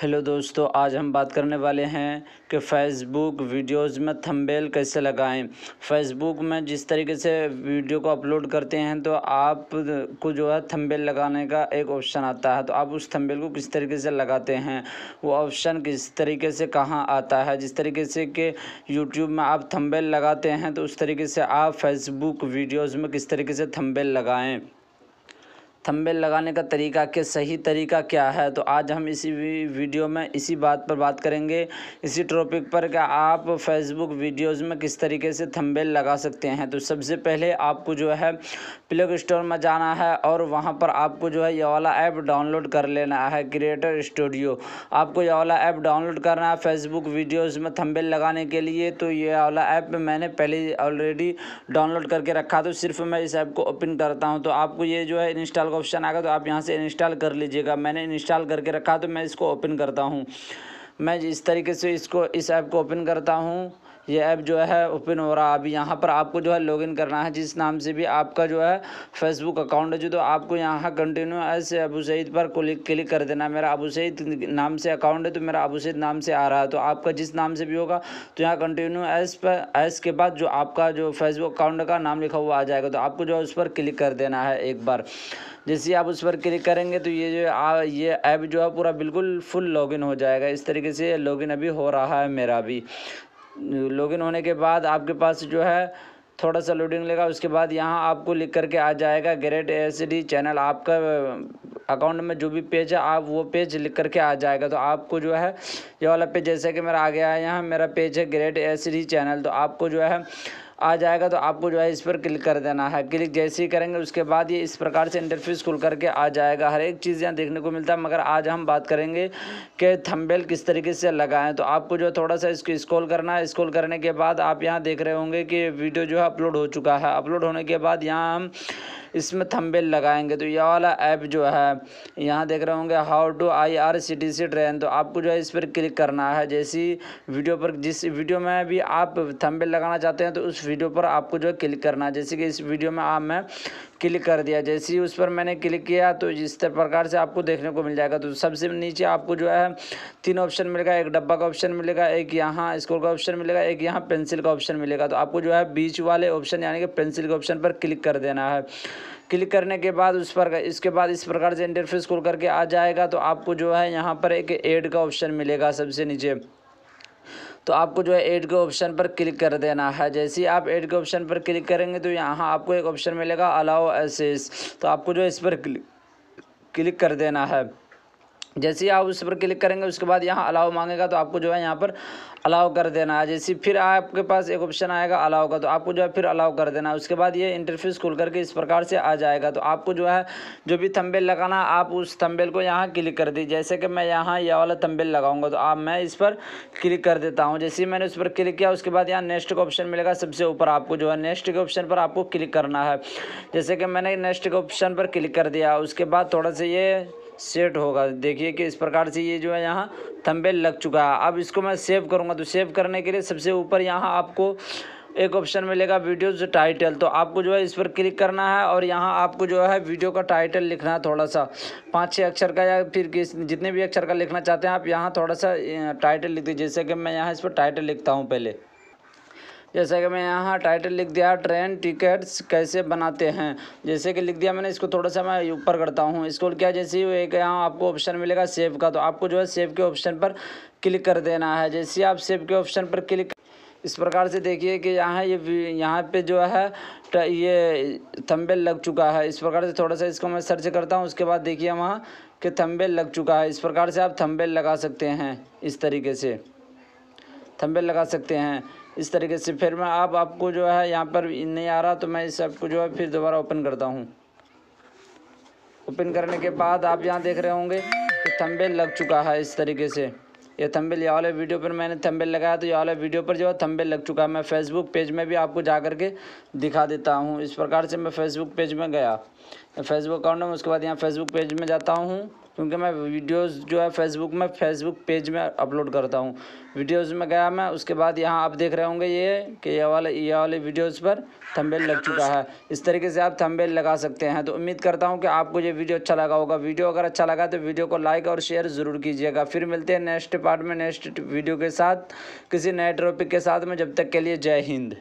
hello दोस्तों आज हम बात करने वाले हैं कि फ़ेसबुक वीडियोस में थंबनेल कैसे लगाएं फेसबुक में जिस तरीके से वीडियो को अपलोड करते हैं तो आप को जो है थंबनेल लगाने का एक ऑप्शन आता है तो आप उस थंबनेल को किस तरीके से लगाते हैं वो ऑप्शन किस तरीके से कहाँ आता है जिस तरीके से कि यूट्यूब में आप थंबनेल लगाते हैं तो उस तरीके से आप फेसबुक वीडियोज़ में किस तरीके से थंबनेल लगाएँ थंबनेल लगाने का तरीका के सही तरीका क्या है तो आज हम इसी वीडियो में इसी बात पर बात करेंगे इसी टॉपिक पर कि आप फेसबुक वीडियोस में किस तरीके से थंबनेल लगा सकते हैं तो सबसे पहले आपको जो है प्ले स्टोर में जाना है और वहाँ पर आपको जो है ये वाला ऐप डाउनलोड कर लेना है क्रिएटर स्टूडियो आपको ये वाला ऐप डाउनलोड करना है फेसबुक वीडियोज़ में थम्बेल लगाने के लिए तो ये वाला ऐप मैंने पहले ऑलरेडी डाउनलोड करके रखा तो सिर्फ मैं इस ऐप को ओपन करता हूँ तो आपको ये जो है इंस्टॉल का ऑप्शन आएगा तो आप यहाँ से इंस्टॉल कर लीजिएगा मैंने इंस्टॉल करके रखा तो मैं इसको ओपन करता हूँ मैं इस तरीके से इसको इस ऐप को ओपन करता हूँ ये ऐप जो है ओपन हो रहा है अभी यहाँ पर आपको जो है लॉगिन करना है जिस नाम से भी आपका जो है फेसबुक अकाउंट है जो तो आपको यहाँ कंटिन्यू ऐसे अबू सईद पर क्लिक क्लिक कर देना मेरा अबू सईद नाम से अकाउंट है तो मेरा अबू सईद नाम से आ रहा है तो आपका जिस नाम से भी होगा तो यहाँ कंटिन्यू एस पर एस के बाद जो आपका जो फेसबुक अकाउंट का नाम लिखा हुआ आ जाएगा तो आपको जो है उस पर क्लिक कर देना है एक बार जैसे आप उस पर क्लिक करेंगे तो ये जो आ, ये ऐप जो है पूरा बिल्कुल फुल लॉगिन हो जाएगा इस तरीके से लॉगिन अभी हो रहा है मेरा भी लॉगिन होने के बाद आपके पास जो है थोड़ा सा लोडिंग लेगा उसके बाद यहाँ आपको लिख करके आ जाएगा ग्रेट एस डी चैनल आपका अकाउंट में जो भी पेज है आप वो पेज लिख करके आ जाएगा तो आपको जो है ये वाला पेज जैसे कि मेरा आ गया है यहाँ मेरा पेज है ग्रेट एस डी चैनल तो आपको जो है आ जाएगा तो आपको जो है इस पर क्लिक कर देना है क्लिक जैसे ही करेंगे उसके बाद ये इस प्रकार से इंटरफेस खुल करके आ जाएगा हर एक चीज़ यहाँ देखने को मिलता है मगर आज हम बात करेंगे कि थम्बेल किस तरीके से लगाएं तो आपको जो थोड़ा सा इसको स्क्रॉल करना है स्क्रॉल करने के बाद आप यहाँ देख रहे होंगे कि वीडियो जो है अपलोड हो चुका है अपलोड होने के बाद यहाँ हम इसमें थंबेल लगाएंगे तो यह वाला ऐप जो है यहाँ देख रहे होंगे how to I R C T C train तो आपको जो है इस पर क्लिक करना है जैसी वीडियो पर जिस वीडियो में भी आप थंबेल लगाना चाहते हैं तो उस वीडियो पर आपको जो है क्लिक करना है जैसे कि इस वीडियो में आप मैं क्लिक कर दिया जैसे ही उस पर मैंने क्लिक किया तो इस प्रकार से आपको देखने को मिल जाएगा तो सबसे नीचे आपको जो है तीन ऑप्शन मिलेगा एक डब्बा का ऑप्शन मिलेगा एक यहाँ स्कोर का ऑप्शन मिलेगा एक यहाँ पेंसिल का ऑप्शन मिलेगा तो आपको जो है बीच वाले ऑप्शन यानी कि पेंसिल के ऑप्शन पर क्लिक कर देना है क्लिक करने के बाद उस पर इसके बाद इस प्रकार से इंटरफेस खोल करके आ जाएगा तो आपको जो है यहाँ पर एक एड का ऑप्शन मिलेगा सबसे नीचे तो आपको जो है एड के ऑप्शन पर क्लिक कर देना है जैसे ही आप एड के ऑप्शन पर क्लिक करेंगे तो यहाँ आपको एक ऑप्शन मिलेगा अलाउ एसेस तो आपको जो है इस पर क्लिक क्लिक कर देना है जैसे ही आप उस पर क्लिक करेंगे उसके बाद यहाँ अलाउ मांगेगा तो आपको जो है यहाँ पर अलाव कर देना है जैसे फिर आपके पास एक ऑप्शन आएगा अलाव का तो आपको जो है फिर अलाउ कर देना है उसके बाद ये इंटरफेस खुल करके इस प्रकार से आ जाएगा तो आपको जो है जो भी थम्बेल लगाना आप उस थम्बेल को यहाँ क्लिक कर दी जैसे कि मैं यहाँ यह वाला थम्बेल लगाऊंगा तो आप मैं इस पर क्लिक कर देता हूँ जैसे ही मैंने उस पर क्लिक किया उसके बाद यहाँ नेक्स्ट का ऑप्शन मिलेगा सबसे ऊपर आपको जो है नेक्स्ट के ऑप्शन पर आपको क्लिक करना है जैसे कि मैंने नेक्स्ट के ऑप्शन पर क्लिक कर दिया उसके बाद थोड़ा सा ये सेट होगा देखिए कि इस प्रकार से ये जो है यहाँ थंबेल लग चुका है अब इसको मैं सेव करूँगा तो सेव करने के लिए सबसे ऊपर यहाँ आपको एक ऑप्शन मिलेगा वीडियोज टाइटल तो आपको जो है इस पर क्लिक करना है और यहाँ आपको जो है वीडियो का टाइटल लिखना है थोड़ा सा पाँच छः अक्षर का या फिर किस जितने भी अक्षर का लिखना चाहते हैं आप यहाँ थोड़ा सा टाइटल लिख दीजिए जैसे कि मैं यहाँ इस पर टाइटल लिखता हूँ पहले जैसा कि मैं यहाँ टाइटल लिख दिया ट्रेन टिकट्स कैसे बनाते हैं जैसे कि लिख दिया मैंने इसको थोड़ा सा मैं ऊपर करता हूँ इसको क्या जैसे ही एक यहाँ आपको ऑप्शन मिलेगा सेव का तो आपको जो है सेव के ऑप्शन पर क्लिक कर देना है जैसे आप सेव के ऑप्शन पर क्लिक इस प्रकार से देखिए कि यहाँ ये यहाँ पे जो है ये थंबेल लग चुका है इस प्रकार से थोड़ा सा इसको मैं सर्च करता हूँ उसके बाद देखिए वहाँ कि थंबेल लग चुका है इस प्रकार से आप थंबेल लगा सकते हैं इस तरीके से थम्बेल लगा सकते हैं इस तरीके से फिर मैं आप आपको जो है यहाँ पर नहीं आ रहा तो मैं इस ऐप को जो है फिर दोबारा ओपन करता हूँ ओपन करने के बाद आप यहाँ देख रहे होंगे कि थम्बेल लग चुका है इस तरीके से ये थंबेल ये वाले वीडियो पर मैंने थम्बेल लगाया तो ये वाले वीडियो पर जो है थम्बेल लग चुका है मैं फेसबुक पेज में भी आपको जा करके दिखा देता हूँ इस प्रकार से मैं फेसबुक पेज में गया फेसबुक अकाउंट में उसके बाद यहाँ फेसबुक पेज में जाता हूँ क्योंकि मैं वीडियोस जो है फेसबुक में फेसबुक पेज में अपलोड करता हूँ वीडियोस में गया मैं उसके बाद यहाँ आप देख रहे होंगे ये कि ये वाले ये वाले वीडियोस पर थंबेल लग चुका है इस तरीके से आप थंबेल लगा सकते हैं तो उम्मीद करता हूँ कि आपको ये वीडियो अच्छा लगा होगा वीडियो अगर अच्छा लगा तो वीडियो को लाइक और शेयर ज़रूर कीजिएगा फिर मिलते हैं नेक्स्ट पार्ट में नेक्स्ट वीडियो के साथ किसी नए टॉपिक के साथ में जब तक के लिए जय हिंद